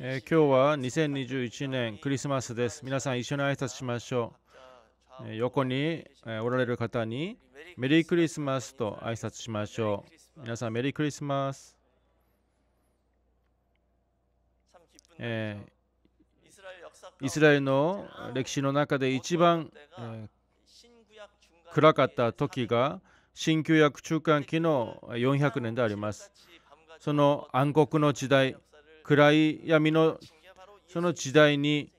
えー、今日は2021年クリスマスです。皆さん一緒に挨拶しましょう。えー、横に、えー、おられる方にメリークリスマスと挨拶しましょう。皆さんメリークリスマス。えイスラエルの歴史の中で一番、え暗かった時が新旧約中間期の400年であります。その暗黒の時代暗い闇のその時代に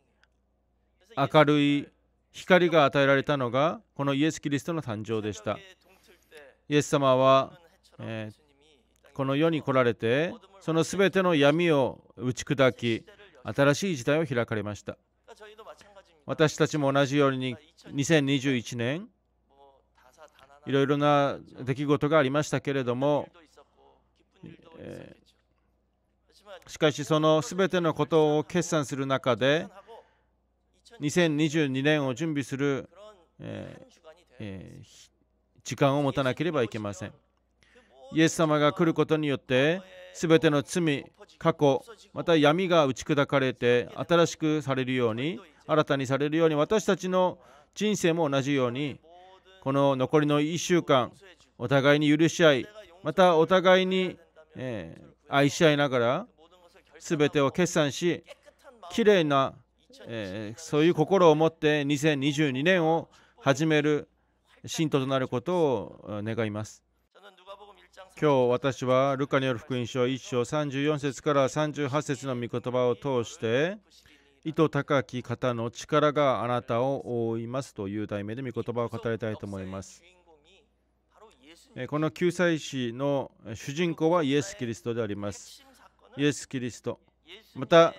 明るい光が与えられたのがこのイエス・キリストの誕生でした。イエス様は、えー、この世に来られてそのすべての闇を打ち砕き新しい時代を開かれました。私たちも同じように2021年いろいろな出来事がありましたけれども、えーしかしその全てのことを決算する中で2022年を準備する、ええ時間を持たなければいけませんイエス様が来ることによって全ての罪過去また闇が打ち砕かれて新しくされるように新たにされるように私たちの人生も同じようにこの残りの1週間お互いに許し合いまたお互いに、え愛し合いながら全てを決算しきれいな、えー、そういう心を持って2022年を始める信徒となることを願います今日私はルカによる福音書1章34節から38節の御言葉を通して意図高き方の力があなたを覆いますという題名で御言葉を語りたいと思いますこの救済士の主人公はイエス・キリストでありますイエス・キリストまた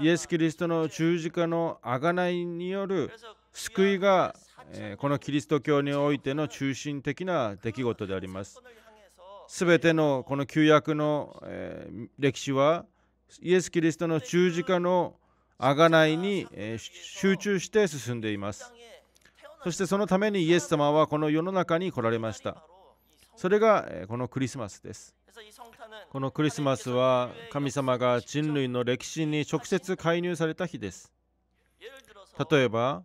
イエス・キリストの十字架の贖いによる救いが、えこのキリスト教においての中心的な出来事であります。すべてのこの旧約の、え歴史はイエス・キリストの十字架の贖いに、え集中して進んでいます。そしてそのためにイエス様はこの世の中に来られました。それが、えこのクリスマスです。このクリスマスは神様が人類の歴史に直接介入された日です。例えば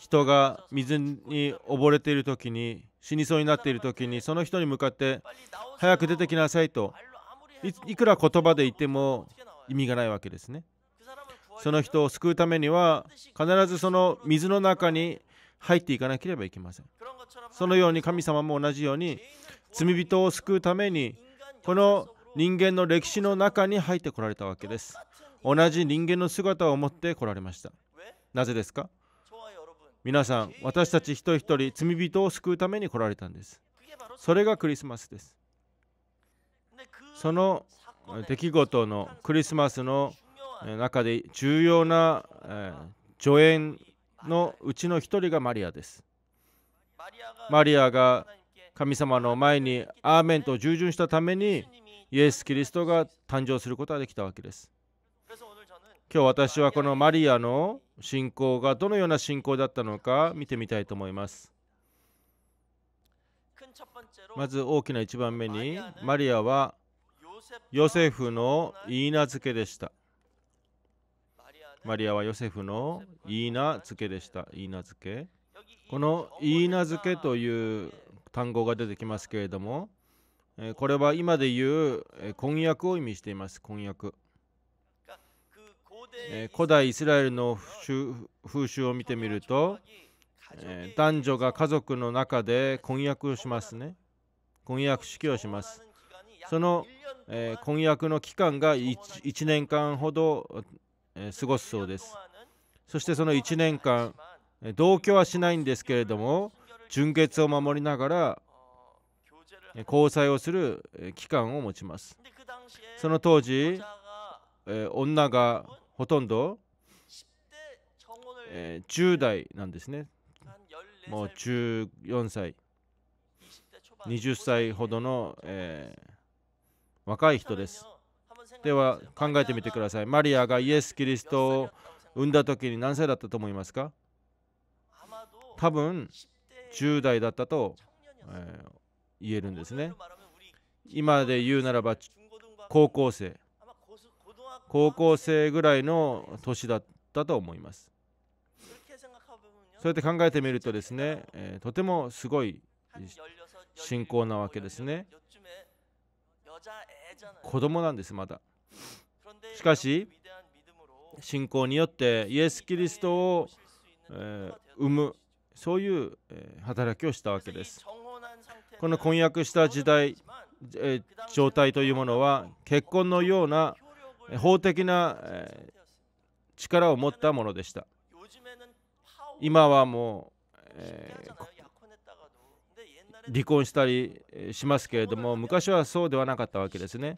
人が水に溺れている時に死にそうになっている時にその人に向かって早く出てきなさいといくら言葉で言っても意味がないわけですね。その人を救うためには必ずその水の中に入っていかなければいけません。そのように神様も同じように罪人を救うためにこの人間の歴史の中に入ってこられたわけです同じ人間の姿を持ってこられましたなぜですか皆さん私たち一人一人罪人を救うために来られたんですそれがクリスマスですその出来事のクリスマスの中で重要な助演のうちの一人がマリアですマリアが神様の前にアーメンと従順したためにイエス・キリストが誕生することができたわけです。今日私はこのマリアの信仰がどのような信仰だったのか見てみたいと思います。まず大きな1番目にマリアはヨセフの言い名付けでした。マリアはヨセフの言い名付けでした。言い名付け。この言い名付けという単語が出てきますけれども、えこれは今でいう、え婚約を意味しています婚約、え古代イスラエルの風習を見てみると、え男女が家族の中で婚約をしますね婚約式をしますその、え婚約の期間が 1, 1年間ほど、え過ごすそうですそしてその1年間同居はしないんですけれども純潔を守りながら交際をする期間を持ちますその当時、え女がほとんど、え10代なんですねもう14歳20歳ほどの、え若い人ですでは考えてみてくださいマリアがイエス・キリストを産んだ時に何歳だったと思いますか多分10代だったと、えー、言えるんですね今で言うならば高校生高校生ぐらいの年だったと思いますそうやって考えてみるとですね、えー、とてもすごい信仰なわけですね子供なんですまだしかし信仰によってイエス・キリストを、えー、生むそういう働きをしたわけです。この婚約した時代、え状態というものは結婚のような法的な、え力を持ったものでした。今はもう、え離婚したりしますけれども昔はそうではなかったわけですね。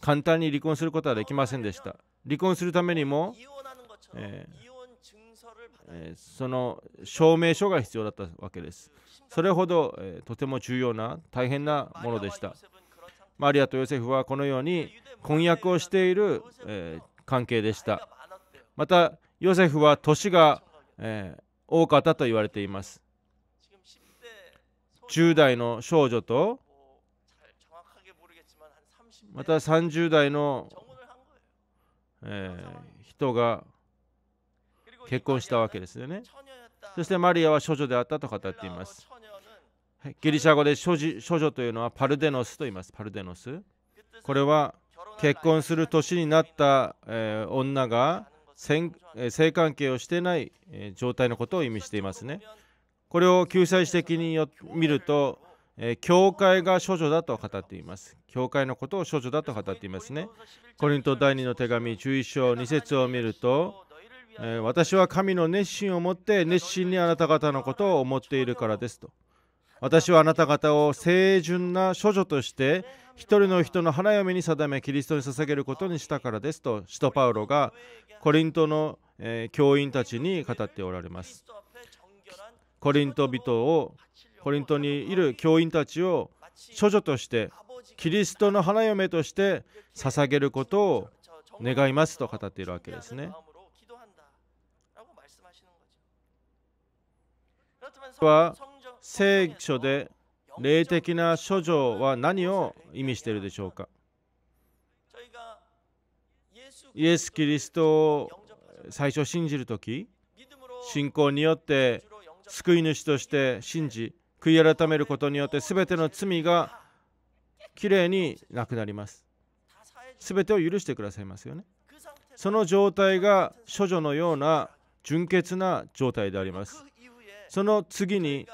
簡単に離婚することはできませんでした。離婚するためにも、えーえその証明書が必要だったわけです。それほど、えとても重要な大変なものでした。マリアとヨセフはこのように婚約をしている、え関係でした。またヨセフは年が、え多かったと言われています。10代の少女とまた30代の、え人が結婚したわけですよね。そしてマリアは処女であったと語っています。ギリシャ語で処女というのはパルデノスと言います。パルデノス。これは結婚する年になった、えー、女が性関係をしてない、えー、状態のことを意味していますね。これを救済史的によ見ると、えー、教会が処女だと語っています。教会のことを処女だと語っていますね。コリント第2の手紙11章2節を見ると、え私は神の熱心を持って熱心にあなた方のことを思っているからですと。私はあなた方を清純な処女として一人の人の花嫁に定めキリストに捧げることにしたからですと使徒パウロがコリントの、え教員たちに語っておられます。コリント人をコリントにいる教員たちを処女としてキリストの花嫁として捧げることを願いますと語っているわけですね。は聖書で霊的な処女は何を意味しているでしょうかイエス・キリストを最初信じる時信仰によって救い主として信じ悔い改めることによって全ての罪がきれいになくなります全てを許してくださいますよねその状態が処女のような純潔な状態でありますその次に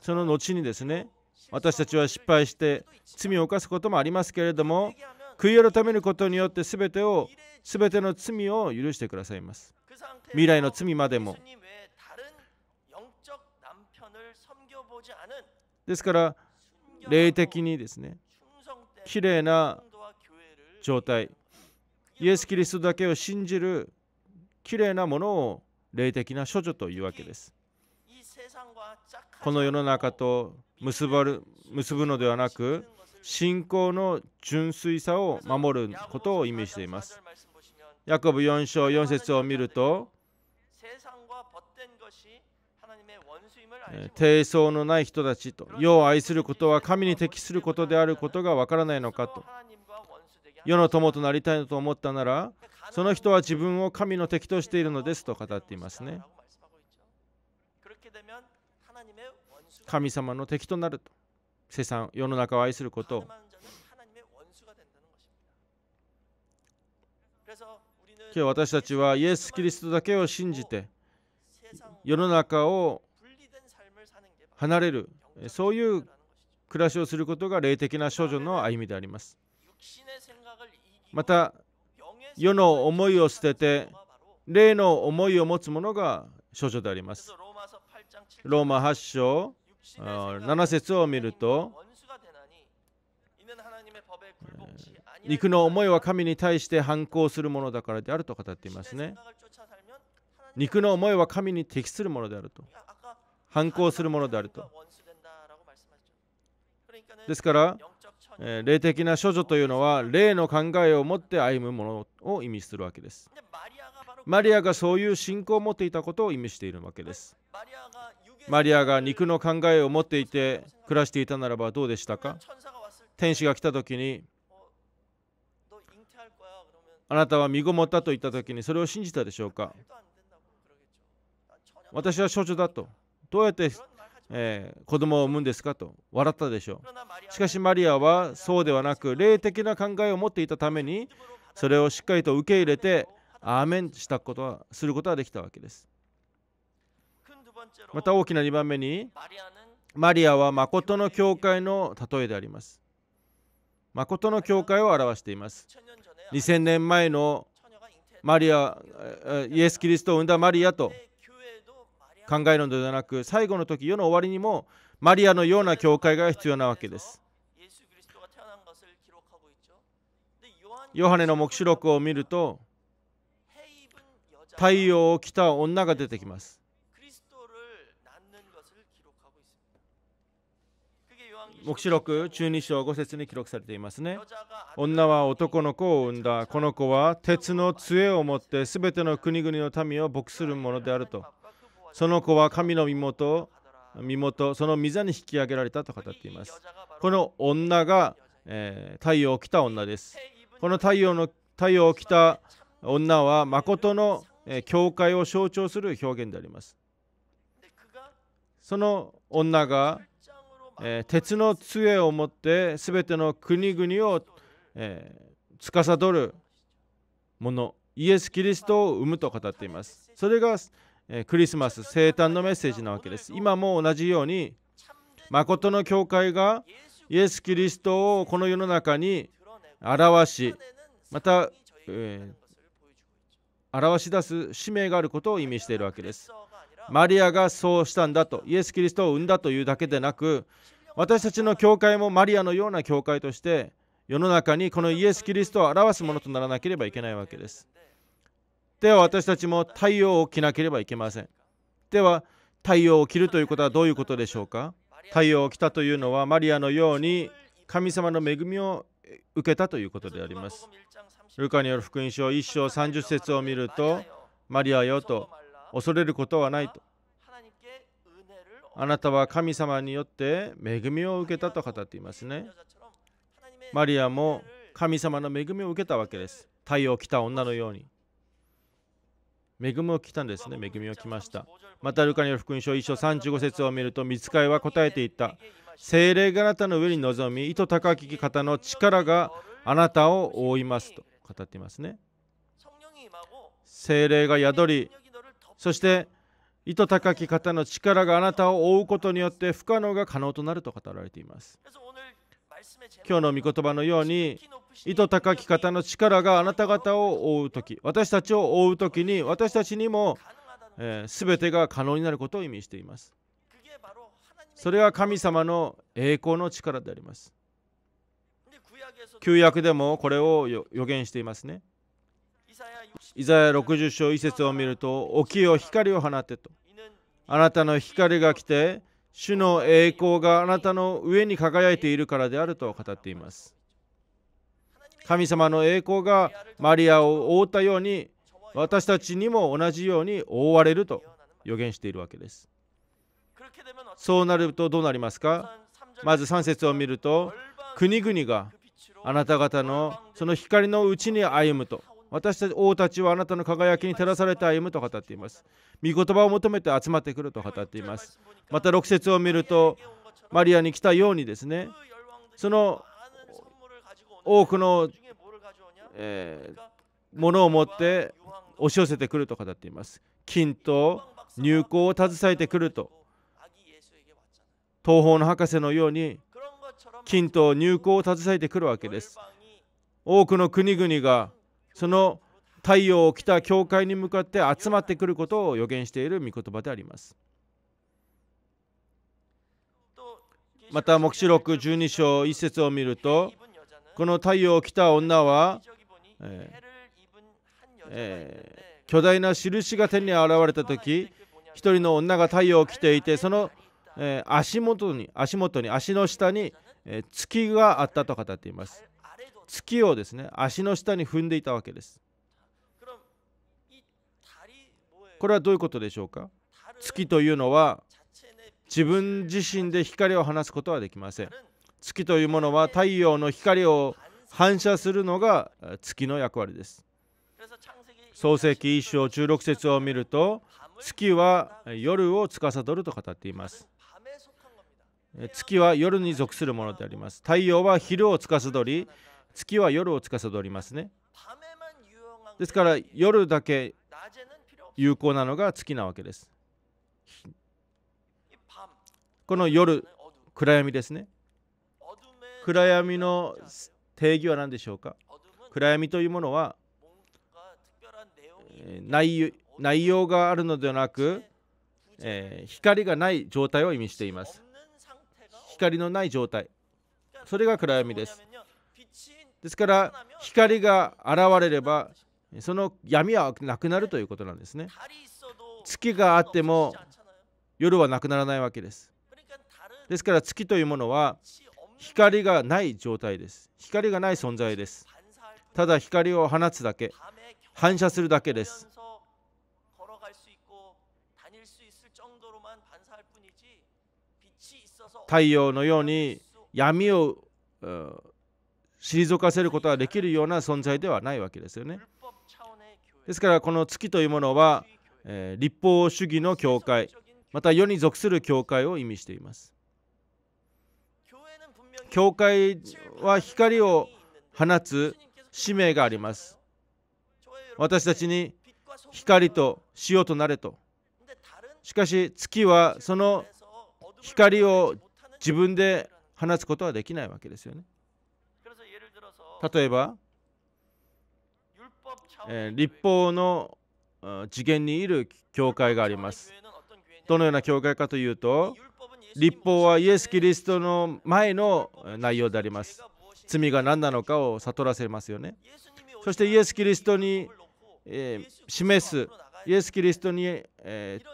その後にですね私たちは失敗して罪を犯すこともありますけれども悔い改めることによって全てを全ての罪を許してくださいます未来の罪までもですから霊的にですね綺麗な状態イエス・キリストだけを信じる綺麗なものを霊的な処女というわけですこの世の中と結ばる結ぶのではなく信仰の純粋さを守ることを意味しています。ヤコブ4章4節を見ると低層のない人たちと世を愛することは神に適することであることがわからないのかと世の友となりたいと思ったならその人は自分を神の敵としているのですと語っていますね神様の敵となると世産世の中を愛すること今日私たちはイエス・キリストだけを信じて世の中を離れるそういう暮らしをすることが霊的な少女の歩みでありますまた世の思いを捨てて霊の思いを持つ者が少女でありますローマ8章7節を見ると肉の思いは神に対して反抗するものだからであると語っていますね肉の思いは神に適するものであると反抗するものであるとですから霊的な処女というのは霊の考えを持って歩むものを意味するわけですマリアがそういう信仰を持っていたことを意味しているわけですマリアが肉の考えを持っていて暮らしていたならばどうでしたか天使が来た時にあなたは身ごもったと言った時にそれを信じたでしょうか私は少女だとどうやって、えー、子供を産むんですかと笑ったでしょうしかしマリアはそうではなく霊的な考えを持っていたためにそれをしっかりと受け入れてアーメンしたことはすることはできたわけですまた大きな2番目にマリアは誠の教会の例えであります誠の教会を表しています2000年前のマリアイエス・キリストを生んだマリアと考えるのではなく最後の時世の終わりにもマリアのような教会が必要なわけですヨハネの黙示録を見ると太陽を着た女が出てきます黙示録中2章5節に記録されていますね女は男の子を産んだこの子は鉄の杖を持って全ての国々の民を牧するものであるとその子は神の身元身元その御座に引き上げられたと語っていますこの女が、えー、太陽を着た女ですこの太陽の太陽を着た女は誠の、え教会を象徴する表現でありますその女がえー、鉄の杖を持って全ての国々を、えー、司るものイエス・キリストを生むと語っていますそれが、えー、クリスマス生誕のメッセージなわけです今も同じように誠の教会がイエス・キリストをこの世の中に表しまた、えー、表し出す使命があることを意味しているわけですマリアがそうしたんだとイエス・キリストを生んだというだけでなく私たちの教会もマリアのような教会として世の中にこのイエス・キリストを表すものとならなければいけないわけです。では私たちも太陽を着なければいけません。では太陽を着るということはどういうことでしょうか太陽を着たというのはマリアのように神様の恵みを受けたということであります。ルカによる福音書1章30節を見るとマリアよと恐れることはないとあなたは神様によって恵みを受けたと語っていますね。マリアも神様の恵みを受けたわけです。太陽を着た女のように。恵みを着たんですね。恵みを着ました。またルカによる福音書1章35節を見ると、見つかいは答えていった。精霊があなたの上に臨み、糸高き方の力があなたを覆いますと語っていますね。精霊が宿り、そして糸高き方の力があなたを追うことによって不可能が可能となると語られています今日の御言葉のように糸高き方の力があなた方を追う時私たちを追う時に私たちにも、えー、全てが可能になることを意味していますそれは神様の栄光の力であります旧約でもこれを予言していますねイザヤ60章遺節を見ると「起きよ光を放て」と「あなたの光が来て主の栄光があなたの上に輝いているからである」と語っています神様の栄光がマリアを覆ったように私たちにも同じように覆われると予言しているわけですそうなるとどうなりますかまず3節を見ると国々があなた方のその光のうちに歩むと私たち王たちはあなたの輝きに照らされて歩むと語っています。御言葉を求めて集まってくると語っています。また6節を見ると、マリアに来たようにですね、その多くの、えー、ものを持って押し寄せてくると語っています。金と入港を携えてくると、東方の博士のように金と入港を携えてくるわけです。多くの国々がその太陽を着た教会に向かって集まってくることを予言している御言葉であります。また、黙示録12章1節を見ると、この太陽を着た女は、えーえー、巨大な印が手に現れた時、一人の女が太陽を着ていて、その、えー、足元に、足元に、足の下に、え月があったと語っています。月をですね足の下に踏んでいたわけですこれはどういうことでしょうか月というのは自分自身で光を放つことはできません月というものは太陽の光を反射するのが月の役割です創世記1章16節を見ると月は夜を司ると語っています月は夜に属するものであります太陽は昼を司り月は夜を司りますねですから夜だけ有効なのが月なわけですこの夜暗闇ですね暗闇の定義は何でしょうか暗闇というものは内内容があるのではなく、えー、光がない状態を意味しています光のない状態それが暗闇ですですから光が現れればその闇はなくなるということなんですね月があっても夜はなくならないわけですですから月というものは光がない状態です光がない存在ですただ光を放つだけ反射するだけです太陽のように闇を退かせることができるような存在ではないわけですよね。ですからこの月というものは、えー、立法主義の教会また世に属する教会を意味しています。教会は光を放つ使命があります。私たちに光と塩となれと。しかし月はその光を自分で放つことはできないわけですよね。例えば、えー、立法の次元にいる教会がありますどのような教会かというと立法はイエス・キリストの前の内容であります罪が何なのかを悟らせますよねそしてイエス・キリストに、えー、示すイエス・キリストに、えー、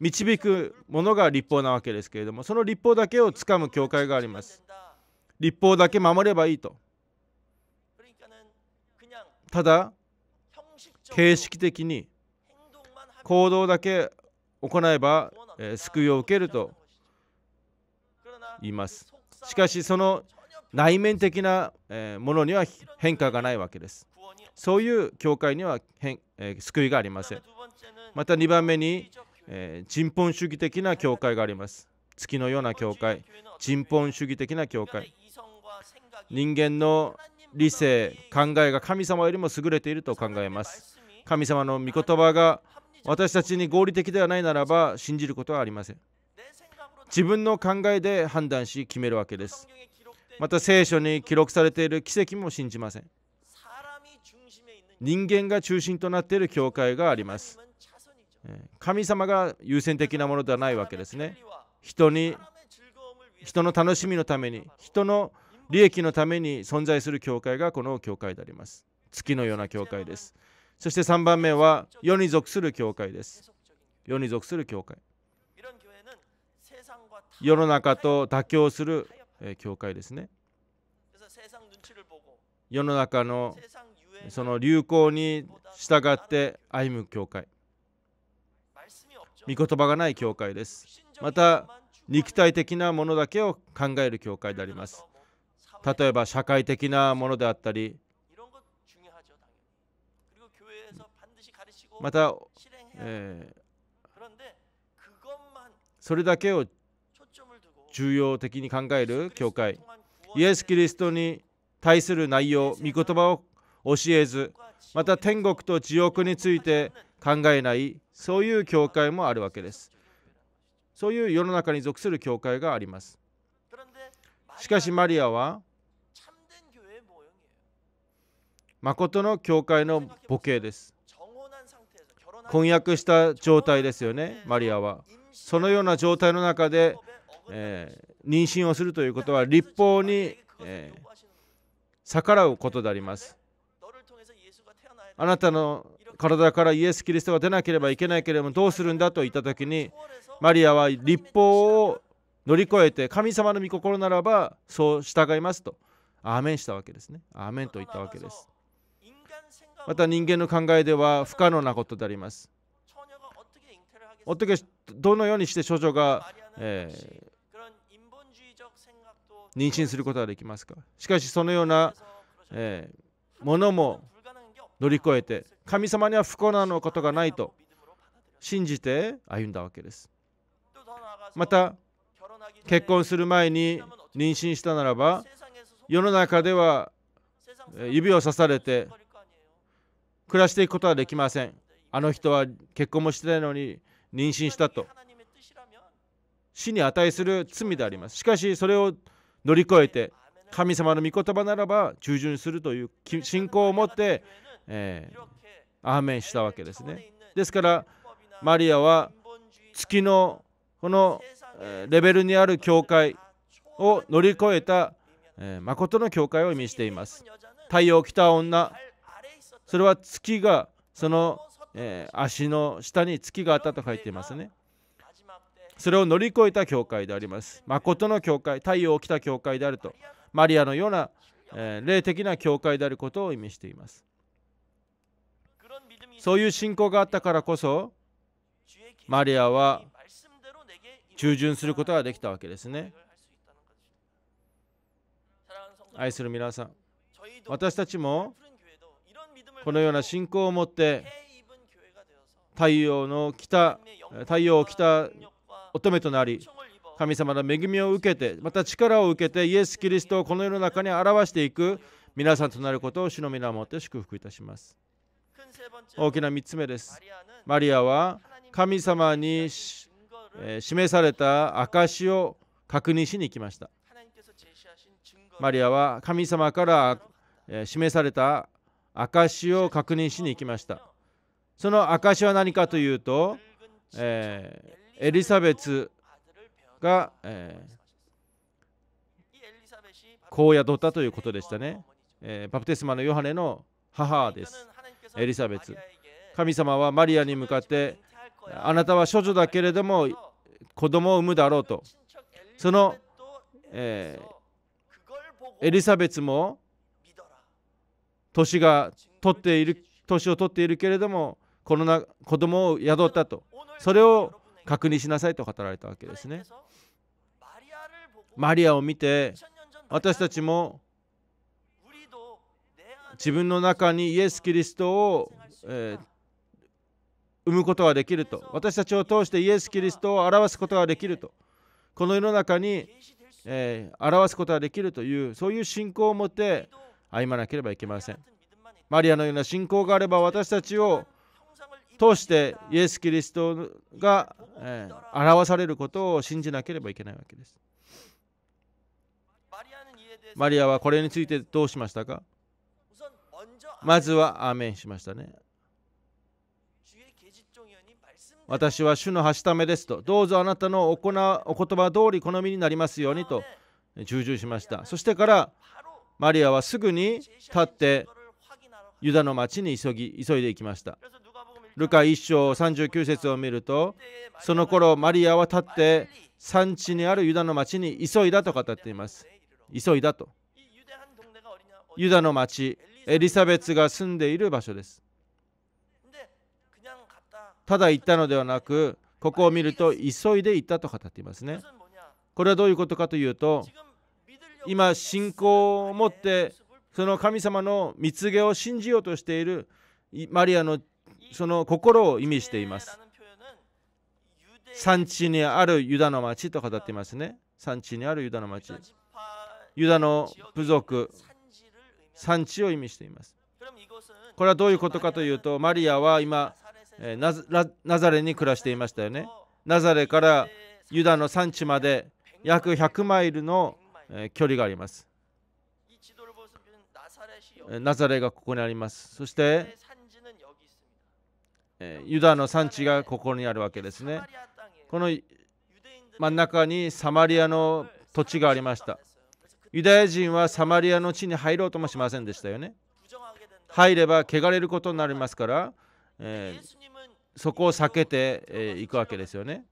導くものが立法なわけですけれどもその立法だけをつかむ教会があります立法だけ守ればいいとただ形式的に行動だけ行えば、えー、救いを受けると言いますしかしその内面的な、えー、ものには変化がないわけですそういう教会には変、えー、救いがありませんまた2番目に、え人本主義的な教会があります月のような教会人本主義的な教会人間の理性考えが神様よりも優れていると考えます神様の御言葉が私たちに合理的ではないならば信じることはありません自分の考えで判断し決めるわけですまた聖書に記録されている奇跡も信じません人間が中心となっている教会があります神様が優先的なものではないわけですね人に人の楽しみのために人の利益のために存在する教会がこの教会であります月のような教会ですそして3番目は世に属する教会です世に属する教会世の中と妥協する教会ですね世の中のその流行に従って歩む教会御言葉がない教会ですまた肉体的なものだけを考える教会であります例えば社会的なものであったりまた、えそれだけを重要的に考える教会イエス・キリストに対する内容御言葉を教えずまた天国と地獄について考えないそういう教会もあるわけですそういう世の中に属する教会がありますしかしマリアは誠の教会の母系です婚約した状態ですよねマリアはそのような状態の中で、えー、妊娠をするということは立法に、えー、逆らうことでありますあなたの体からイエス・キリストが出なければいけないけれどもどうするんだと言った時にマリアは立法を乗り越えて神様の御心ならばそう従いますとアーメンしたわけですねアーメンと言ったわけですまた人間の考えでは不可能なことであります。どのようにして少女が、えー、妊娠することができますかしかしそのような、えー、ものも乗り越えて神様には不幸なのことがないと信じて歩んだわけですまた結婚する前に妊娠したならば世の中では指を刺されて暮らしていくことはできません。あの人は結婚もしてないのに妊娠したと。死に値する罪であります。しかしそれを乗り越えて神様の御言葉ならば従順するという信仰を持って、えー、アーメンしたわけですね。ですからマリアは月のこのレベルにある教会を乗り越えた、えー、誠の教会を意味しています。太陽来た女それは月がその、えー、足の下に月があったと書いていますね。それを乗り越えた教会であります。誠の教会、太陽を着た教会であると、マリアのような、えー、霊的な教会であることを意味しています。そういう信仰があったからこそ、マリアは従順することができたわけですね。愛する皆さん、私たちもこのような信仰を持って太陽の北、太陽を着た乙女となり神様の恵みを受けてまた力を受けてイエス・キリストをこの世の中に表していく皆さんとなることを主の皆をもって祝福いたします大きな3つ目ですマリアは神様に、え示された証を確認しに行きましたマリアは神様から、え示された証を確認しに行きましたその証は何かというと、えー、エリザベスが、えこう宿ったということでしたね、えー、バプテスマのヨハネの母ですエリザベス神様はマリアに向かってあなたは処女だけれども子供を産むだろうとその、えー、エリザベスも年が取っている年を取っているけれどもこの子供を宿ったとそれを確認しなさいと語られたわけですねマリアを見て私たちも自分の中にイエス・キリストを、えー、生むことができると私たちを通してイエス・キリストを表すことができるとこの世の中に、えー、表すことができるというそういう信仰を持って歩まなければいけませんマリアのような信仰があれば私たちを通してイエス・キリストが、え表されることを信じなければいけないわけですマリアはこれについてどうしましたかまずはアーメンしましたね私は主のはしためですと、どうぞあなたのおお言葉通り好みになりますようにと従順しました。そしてからマリアはすぐに立ってユダの町に急ぎ急いで行きましたルカ1章39節を見るとその頃マリアは立って産地にあるユダの町に急いだと語っています急いだとユダの町エリザベツが住んでいる場所ですただ行ったのではなくここを見ると急いで行ったと語っていますねこれはどういうことかというと今信仰を持ってその神様の蜜毛を信じようとしているマリアのその心を意味しています産地にあるユダの町と語っていますね産地にあるユダの町ユダの部族産地を意味していますこれはどういうことかというとマリアは今ナザレに暮らしていましたよねナザレからユダの産地まで約100マイルのえ距離があります。ナザレがここにあります。そして、えユダの産地がここにあるわけですね。この真ん中にサマリアの土地がありました。ユダヤ人はサマリアの地に入ろうともしませんでしたよね。入れば汚れることになりますから、えー、そこを避けてい、えー、くわけですよね。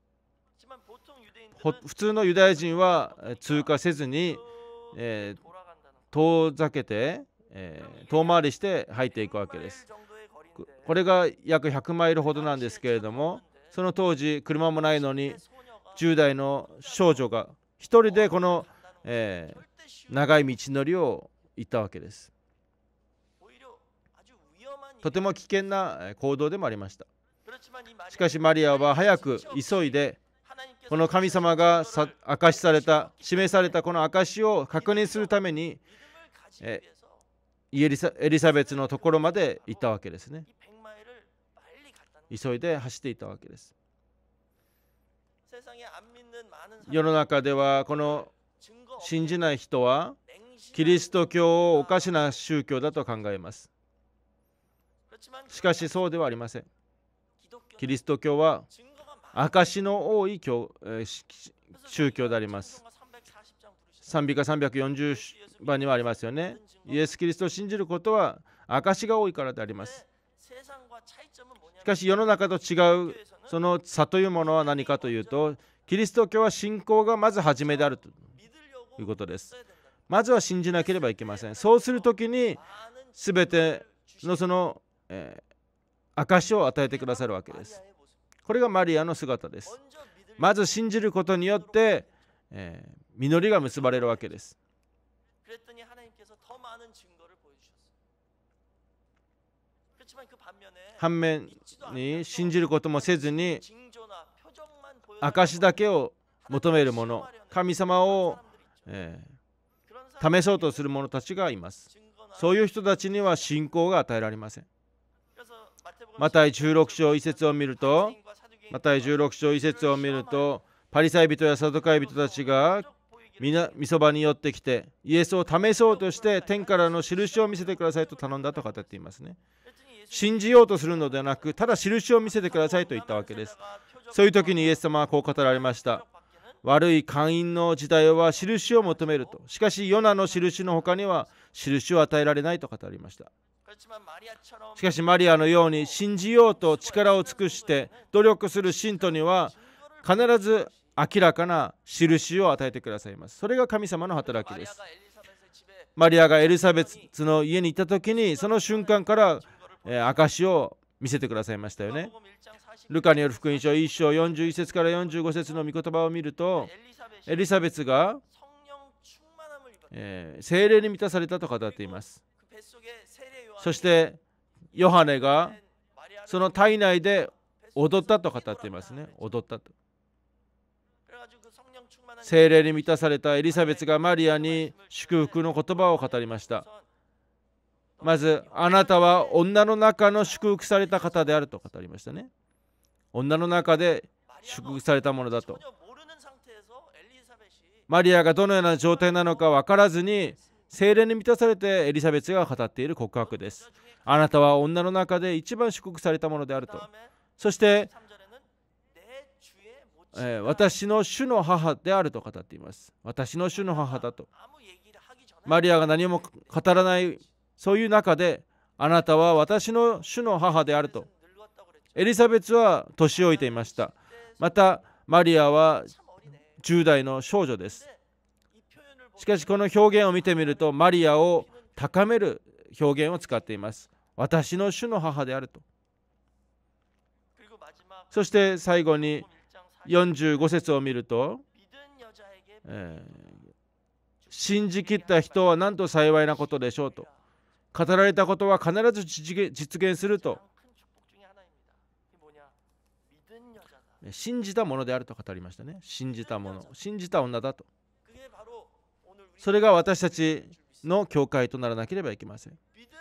普通のユダヤ人は通過せずに、えー、遠ざけて、えー、遠回りして入っていくわけです。これが約100マイルほどなんですけれどもその当時車もないのに10代の少女が1人でこの、えー、長い道のりを行ったわけです。とても危険な行動でもありました。しかしマリアは早く急いでこの神様が明かしされた、示されたこの証を確認するために、えエリエリザベスのところまで行ったわけですね。急いで走っていたわけです。世の中ではこの信じない人はキリスト教をおかしな宗教だと考えます。しかしそうではありません。キリスト教は証の多い教、えー、宗教であります賛美歌340番にはありますよねイエス・キリストを信じることは証が多いからでありますしかし世の中と違うその差というものは何かというとキリスト教は信仰がまず初めであるということですまずは信じなければいけませんそうするときに全てのその、えー、証を与えてくださるわけですこれがマリアの姿ですまず信じることによって、えー、実りが結ばれるわけです反面に信じることもせずに証だけを求める者神様を、えー、試そうとする者たちがいますそういう人たちには信仰が与えられませんまた16章一節を見るとまた16章一節を見るとパリサイ人やサドカイ人たちが皆みそばに寄ってきてイエスを試そうとして天からの印を見せてくださいと頼んだと語っていますね信じようとするのではなくただ印を見せてくださいと言ったわけですそういう時にイエス様はこう語られました悪い会員の時代は印を求めるとしかしヨナの印の他には印を与えられないと語りましたしかしマリアのように信じようと力を尽くして努力する信徒には必ず明らかな印を与えてくださいます。それが神様の働きです。マリアがエリザベスの家に行った時にその瞬間から、証を見せてくださいましたよね。ルカによる福音書1章41節から45節の御言葉を見るとエリザベスが、精霊に満たされたと語っています。そしてヨハネがその体内で踊ったと語っていますね踊ったと精霊に満たされたエリザベスがマリアに祝福の言葉を語りましたまずあなたは女の中の祝福された方であると語りましたね女の中で祝福されたものだとマリアがどのような状態なのか分からずに精霊に満たされてエリザベスが語っている告白ですあなたは女の中で一番祝福されたものであるとそして、えー、私の主の母であると語っています私の主の母だとマリアが何も語らないそういう中であなたは私の主の母であるとエリザベスは年老いていましたまたマリアは10代の少女ですしかしこの表現を見てみるとマリアを高める表現を使っています私の主の母であるとそして最後に45節を見ると、えー、信じきった人はなんと幸いなことでしょうと語られたことは必ず実現すると信じたものであると語りましたね信じたもの信じた女だとそれが私たちの教会とならなければいけません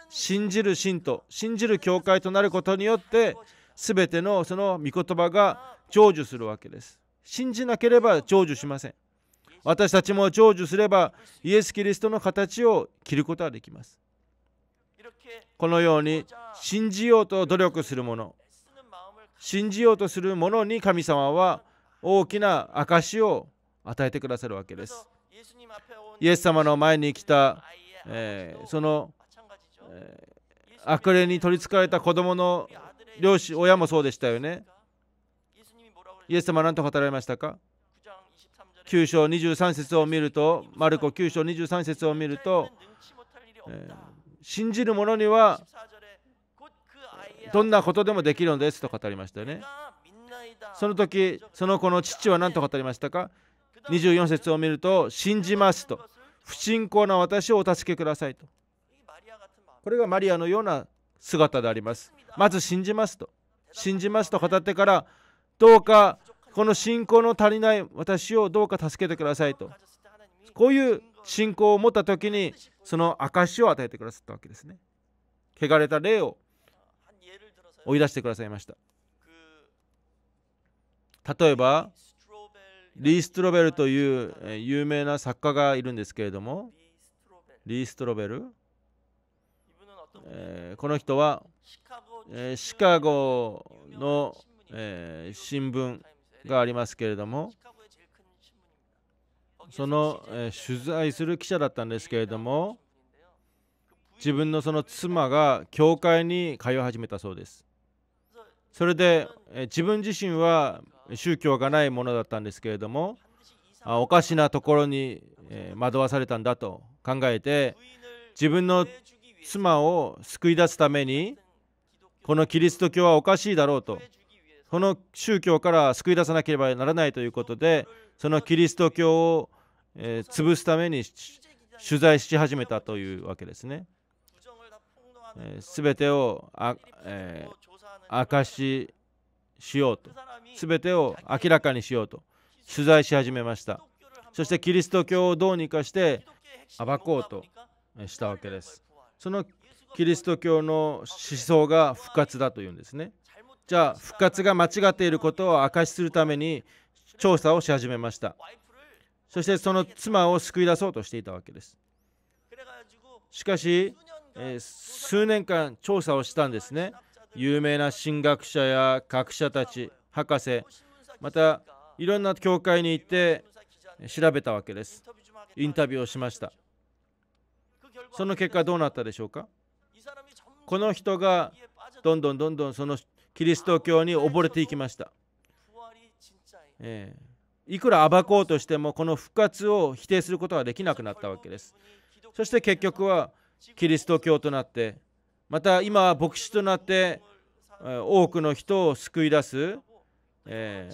信じる信徒信じる教会となることによって全てのその御言葉が成就するわけです信じなければ成就しません私たちも成就すればイエス・キリストの形を切ることはできますこのように信じようと努力する者信じようとする者に神様は大きな証を与えてくださるわけですイエス様の前に来た、えー、その、えー、悪霊に取りつかれた子供の両親親もそうでしたよねイエス様は何と語られましたか9章23節を見るとマルコ9章23節を見ると、えー、信じる者にはどんなことでもできるのですと語りましたよねその時その子の父は何と語りましたか24節を見ると信じますと不信仰な私をお助けくださいとこれがマリアのような姿でありますまず信じますと信じますと語ってからどうかこの信仰の足りない私をどうか助けてくださいとこういう信仰を持った時にその証を与えてくださったわけですね汚れた霊を追い出してくださいました例えばリー・ストロベルという有名な作家がいるんですけれどもリー・ストロベル、えこの人は、えシカゴの、え新聞がありますけれどもその、え取材する記者だったんですけれども自分のその妻が教会に通い始めたそうですそれで、え自分自身は宗教がないものだったんですけれどもおかしなところに惑わされたんだと考えて自分の妻を救い出すためにこのキリスト教はおかしいだろうとこの宗教から救い出さなければならないということでそのキリスト教を潰すために取材し始めたというわけですね。すべてをあ、えー、明かししようと全てを明らかにしようと取材し始めましたそしてキリスト教をどうにかして暴こうとしたわけですそのキリスト教の思想が復活だというんですねじゃあ復活が間違っていることを証しするために調査をし始めましたそしてその妻を救い出そうとしていたわけですしかし、えー、数年間調査をしたんですね有名な神学者や学者たち博士またいろんな教会に行って調べたわけですインタビューをしましたその結果どうなったでしょうかこの人がどんどんどんどんそのキリスト教に溺れていきました、えー、いくら暴こうとしてもこの復活を否定することはできなくなったわけですそして結局はキリスト教となってまた今は牧師となって多くの人を救い出す、え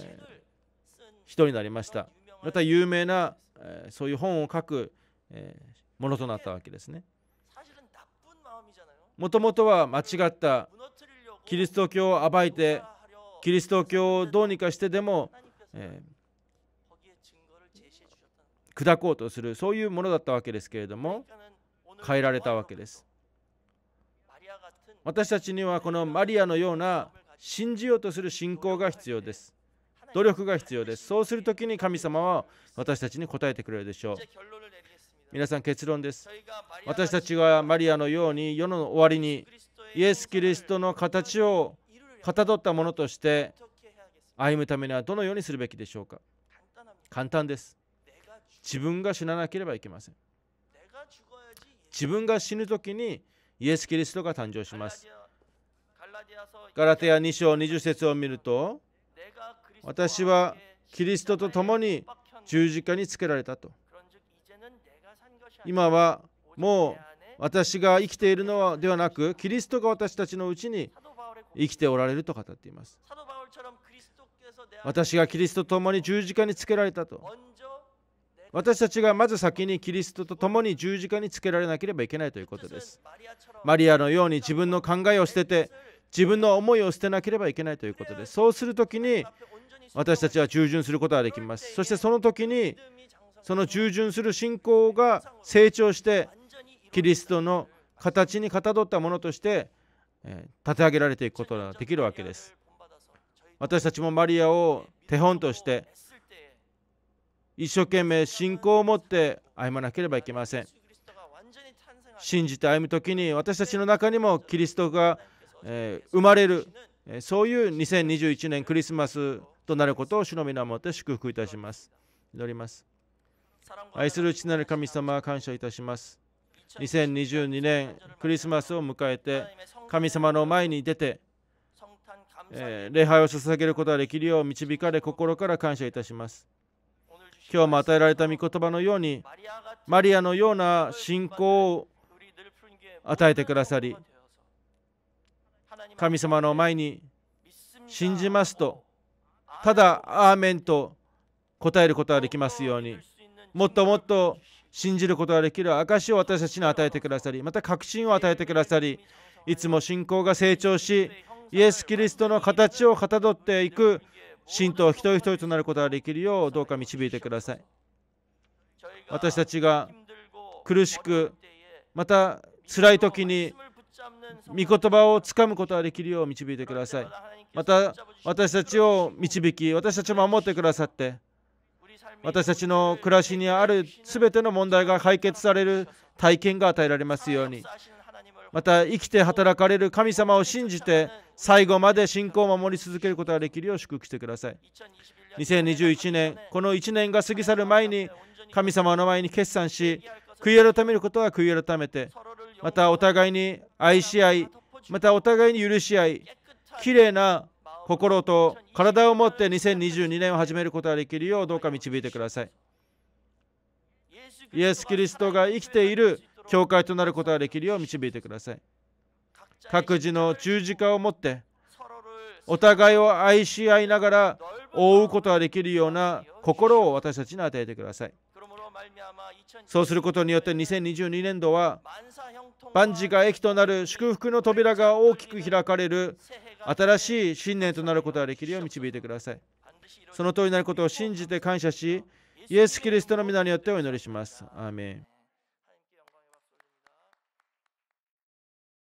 人になりましたまた有名な、えそういう本を書く、えものとなったわけですねもともとは間違ったキリスト教を暴いてキリスト教をどうにかしてでも、え砕こうとするそういうものだったわけですけれども変えられたわけです私たちにはこのマリアのような信じようとする信仰が必要です。努力が必要です。そうするときに神様は私たちに答えてくれるでしょう。皆さん結論です。私たちがマリアのように世の終わりにイエス・キリストの形をかたどったものとして歩むためにはどのようにするべきでしょうか簡単です。自分が死ななければいけません。自分が死ぬときにイエス・キリストが誕生しますガラテヤ2章20節を見ると私はキリストと共に十字架につけられたと今はもう私が生きているのではなくキリストが私たちのうちに生きておられると語っています私がキリストと共に十字架につけられたと私たちがまず先にキリストと共に十字架につけられなければいけないということですマリアのように自分の考えを捨てて自分の思いを捨てなければいけないということですそうするときに私たちは従順することができますそしてその時にその従順する信仰が成長してキリストの形にかたどったものとして立て上げられていくことができるわけです私たちもマリアを手本として一生懸命信仰を持って歩まなければいけません信じて歩む時に私たちの中にもキリストが、え生まれる、えそういう2021年クリスマスとなることを主の皆をもって祝福いたします祈ります愛する父なる神様感謝いたします2022年クリスマスを迎えて神様の前に出て、え礼拝を捧げることができるよう導かれ心から感謝いたします今日も与えられた御言葉のようにマリアのような信仰を与えてくださり神様の前に信じますとただアーメンと答えることができますようにもっともっと信じることができる証を私たちに与えてくださりまた確信を与えてくださりいつも信仰が成長しイエス・キリストの形をかたどっていく信徒一人一人となることができるようどうか導いてください私たちが苦しくまた辛い時に御言葉をつかむことができるよう導いてくださいまた私たちを導き私たちを守ってくださって私たちの暮らしにある全ての問題が解決される体験が与えられますようにまた生きて働かれる神様を信じて最後まで信仰を守り続けることができるよう祝福してください2021年この1年が過ぎ去る前に神様の前に決算し悔い改めることは悔い改めてまたお互いに愛し合いまたお互いに許し合いきれいな心と体を持って2022年を始めることができるようどうか導いてくださいイエス・キリストが生きている教会となることができるよう導いてください各自の十字架を持ってお互いを愛し合いながら覆うことができるような心を私たちに与えてくださいそうすることによって2022年度は万事が益となる祝福の扉が大きく開かれる新しい信念となることができるよう導いてくださいその通りになることを信じて感謝しイエス・キリストの皆によってお祈りしますアーメン